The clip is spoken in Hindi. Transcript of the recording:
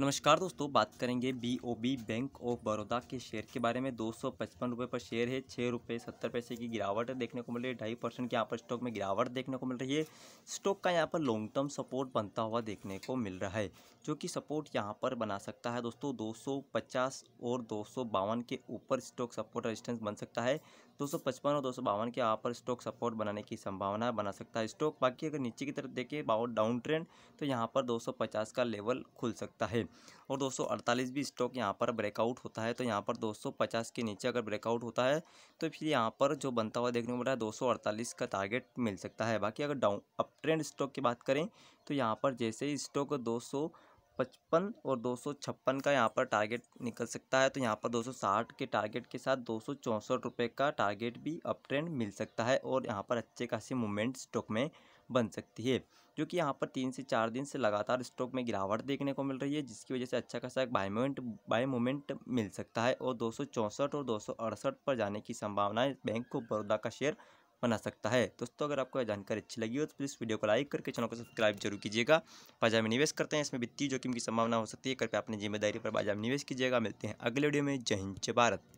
नमस्कार दोस्तों बात करेंगे बीओबी बैंक ऑफ बड़ौदा के शेयर के बारे में दो सौ पचपन रुपये पर शेयर है छः रुपये सत्तर पैसे की गिरावट देखने को मिल रही है ढाई परसेंट के यहाँ पर स्टॉक में गिरावट देखने को मिल रही है स्टॉक का यहाँ पर लॉन्ग टर्म सपोर्ट बनता हुआ देखने को मिल रहा है जो कि सपोर्ट यहाँ पर बना सकता है दोस्तों दो और दो के ऊपर स्टॉक सपोर्ट रजिस्टेंस बन सकता है दो और दो के यहाँ पर स्टॉक सपोर्ट बनाने की संभावना बना सकता है स्टॉक बाकी अगर नीचे की तरफ देखें डाउन ट्रेंड तो यहाँ पर दो का लेवल खुल सकता है और दोस्तों अड़तालीस भी स्टॉक यहाँ पर ब्रेकआउट होता है तो यहाँ पर दो पचास के नीचे अगर ब्रेकआउट होता है तो फिर यहाँ पर जो बनता हुआ देखने को मिल रहा है दो का टारगेट मिल सकता है बाकी अगर डाउन अप ट्रेंड स्टॉक की बात करें तो यहाँ पर जैसे ही स्टॉक दो पचपन और दो सौ छप्पन का यहाँ पर टारगेट निकल सकता है तो यहाँ पर दो सौ साठ के टारगेट के साथ दो सौ चौंसठ रुपये का टारगेट भी अप ट्रेंड मिल सकता है और यहाँ पर अच्छे खासी मूवमेंट स्टॉक में बन सकती है जो कि यहाँ पर तीन से चार दिन से लगातार स्टॉक में गिरावट देखने को मिल रही है जिसकी वजह से अच्छा खासा एक बाय मोमेंट बाय मोमेंट मिल सकता है और दो और दो पर जाने की संभावनाएं बैंक ऑफ बड़ौदा का शेयर बना सकता है दोस्तों अगर आपको यह जानकारी अच्छी लगी हो तो प्लीज़ वीडियो को लाइक करके चैनल को सब्सक्राइब जरूर कीजिएगा बाजार में निवेश करते हैं इसमें वित्तीय जोखिम की संभावना हो सकती है कृपया अपनी जिम्मेदारी पर बाजार में निवेश कीजिएगा मिलते हैं अगले वीडियो में जय हिंद जय भारत